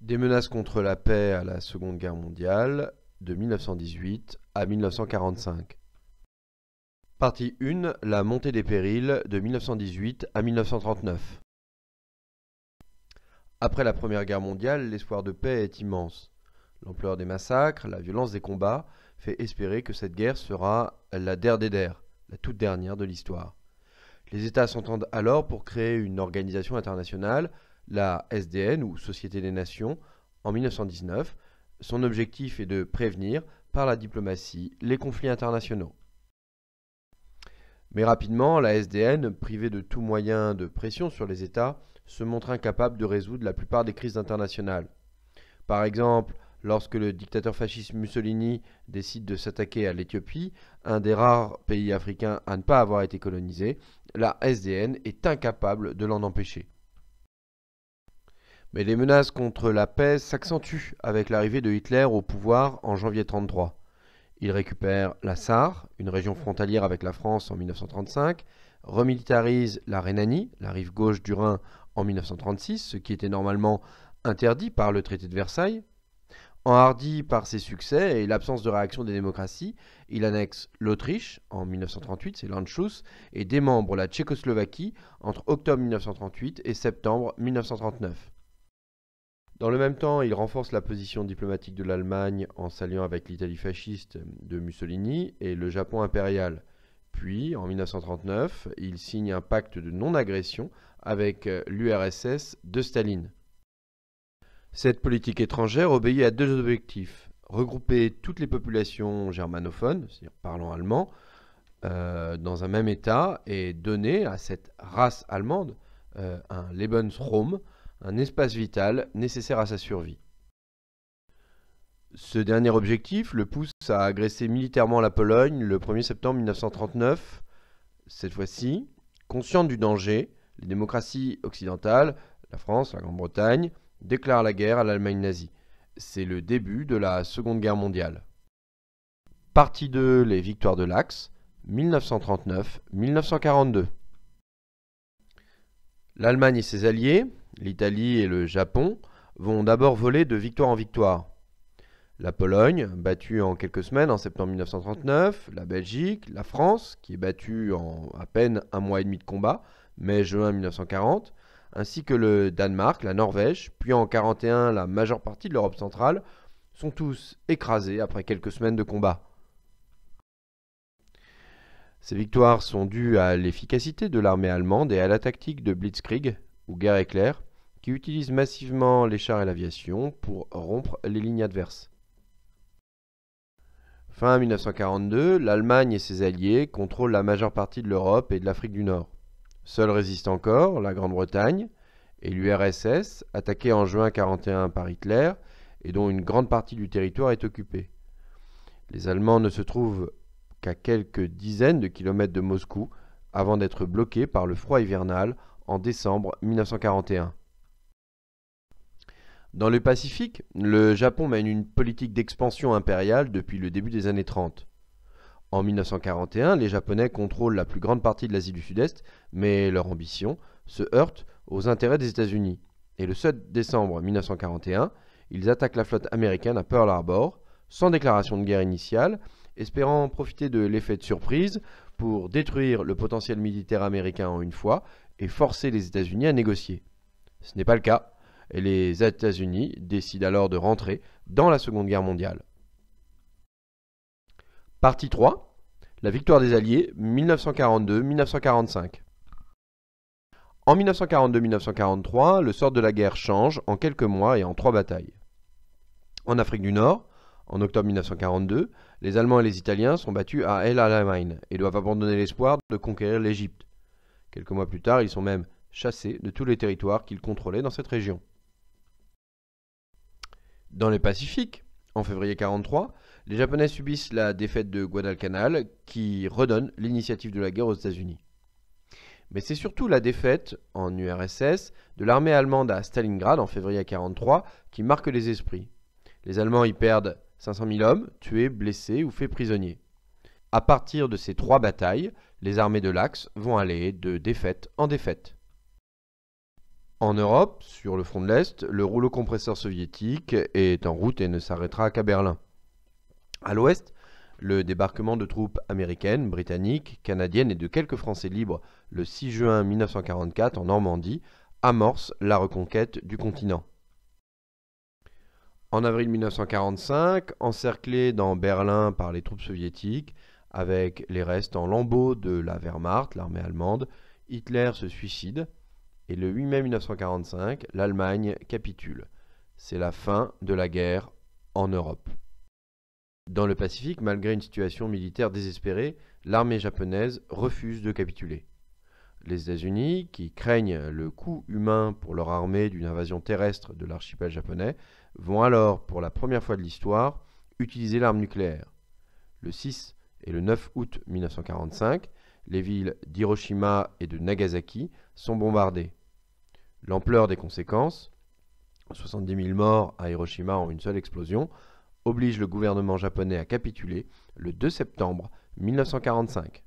Des menaces contre la paix à la Seconde Guerre mondiale de 1918 à 1945. Partie 1. La montée des périls de 1918 à 1939. Après la Première Guerre mondiale, l'espoir de paix est immense. L'ampleur des massacres, la violence des combats fait espérer que cette guerre sera la der des der, la toute dernière de l'histoire. Les États s'entendent alors pour créer une organisation internationale la SDN ou Société des Nations en 1919. Son objectif est de prévenir, par la diplomatie, les conflits internationaux. Mais rapidement, la SDN, privée de tout moyen de pression sur les États, se montre incapable de résoudre la plupart des crises internationales. Par exemple, lorsque le dictateur fasciste Mussolini décide de s'attaquer à l'Éthiopie, un des rares pays africains à ne pas avoir été colonisé, la SDN est incapable de l'en empêcher. Mais les menaces contre la paix s'accentuent avec l'arrivée de Hitler au pouvoir en janvier 1933. Il récupère la Sarre, une région frontalière avec la France en 1935, remilitarise la Rhénanie, la rive gauche du Rhin en 1936, ce qui était normalement interdit par le traité de Versailles. Enhardi par ses succès et l'absence de réaction des démocraties, il annexe l'Autriche en 1938, c'est l'Anschluss, et démembre la Tchécoslovaquie entre octobre 1938 et septembre 1939. Dans le même temps, il renforce la position diplomatique de l'Allemagne en s'alliant avec l'Italie fasciste de Mussolini et le Japon impérial. Puis, en 1939, il signe un pacte de non-agression avec euh, l'URSS de Staline. Cette politique étrangère obéit à deux objectifs. Regrouper toutes les populations germanophones, c'est-à-dire parlant allemand, euh, dans un même État et donner à cette race allemande euh, un Lebensraum, un espace vital nécessaire à sa survie. Ce dernier objectif le pousse à agresser militairement la Pologne le 1er septembre 1939. Cette fois-ci, consciente du danger, les démocraties occidentales, la France, la Grande-Bretagne, déclarent la guerre à l'Allemagne nazie. C'est le début de la Seconde Guerre mondiale. Partie 2 Les victoires de l'Axe, 1939-1942. L'Allemagne et ses alliés, l'Italie et le Japon vont d'abord voler de victoire en victoire. La Pologne, battue en quelques semaines en septembre 1939, la Belgique, la France, qui est battue en à peine un mois et demi de combat, mai-juin 1940, ainsi que le Danemark, la Norvège, puis en 1941 la majeure partie de l'Europe centrale, sont tous écrasés après quelques semaines de combat. Ces victoires sont dues à l'efficacité de l'armée allemande et à la tactique de Blitzkrieg, ou guerre éclair, qui utilisent massivement les chars et l'aviation pour rompre les lignes adverses. Fin 1942, l'Allemagne et ses alliés contrôlent la majeure partie de l'Europe et de l'Afrique du Nord. Seule résistent encore la Grande-Bretagne et l'URSS, attaquée en juin 1941 par Hitler et dont une grande partie du territoire est occupée. Les Allemands ne se trouvent qu'à quelques dizaines de kilomètres de Moscou avant d'être bloqués par le froid hivernal en décembre 1941. Dans le Pacifique, le Japon mène une politique d'expansion impériale depuis le début des années 30. En 1941, les Japonais contrôlent la plus grande partie de l'Asie du Sud-Est, mais leur ambition se heurte aux intérêts des États-Unis. Et le 7 décembre 1941, ils attaquent la flotte américaine à Pearl Harbor, sans déclaration de guerre initiale, espérant profiter de l'effet de surprise pour détruire le potentiel militaire américain en une fois et forcer les États-Unis à négocier. Ce n'est pas le cas et les États-Unis décident alors de rentrer dans la Seconde Guerre mondiale. Partie 3. La victoire des Alliés 1942-1945. En 1942-1943, le sort de la guerre change en quelques mois et en trois batailles. En Afrique du Nord, en octobre 1942, les Allemands et les Italiens sont battus à El Alamein et doivent abandonner l'espoir de conquérir l'Égypte. Quelques mois plus tard, ils sont même chassés de tous les territoires qu'ils contrôlaient dans cette région. Dans les Pacifiques, en février 43, les Japonais subissent la défaite de Guadalcanal qui redonne l'initiative de la guerre aux États-Unis. Mais c'est surtout la défaite, en URSS, de l'armée allemande à Stalingrad en février 43 qui marque les esprits. Les Allemands y perdent 500 000 hommes, tués, blessés ou faits prisonniers. À partir de ces trois batailles, les armées de l'Axe vont aller de défaite en défaite. En Europe, sur le front de l'Est, le rouleau compresseur soviétique est en route et ne s'arrêtera qu'à Berlin. À l'Ouest, le débarquement de troupes américaines, britanniques, canadiennes et de quelques Français libres le 6 juin 1944 en Normandie amorce la reconquête du continent. En avril 1945, encerclé dans Berlin par les troupes soviétiques, avec les restes en lambeaux de la Wehrmacht, l'armée allemande, Hitler se suicide et le 8 mai 1945, l'Allemagne capitule. C'est la fin de la guerre en Europe. Dans le Pacifique, malgré une situation militaire désespérée, l'armée japonaise refuse de capituler. Les États-Unis, qui craignent le coût humain pour leur armée d'une invasion terrestre de l'archipel japonais, vont alors, pour la première fois de l'histoire, utiliser l'arme nucléaire. Le 6 et le 9 août 1945, les villes d'Hiroshima et de Nagasaki sont bombardées. L'ampleur des conséquences, 70 000 morts à Hiroshima en une seule explosion, oblige le gouvernement japonais à capituler le 2 septembre 1945.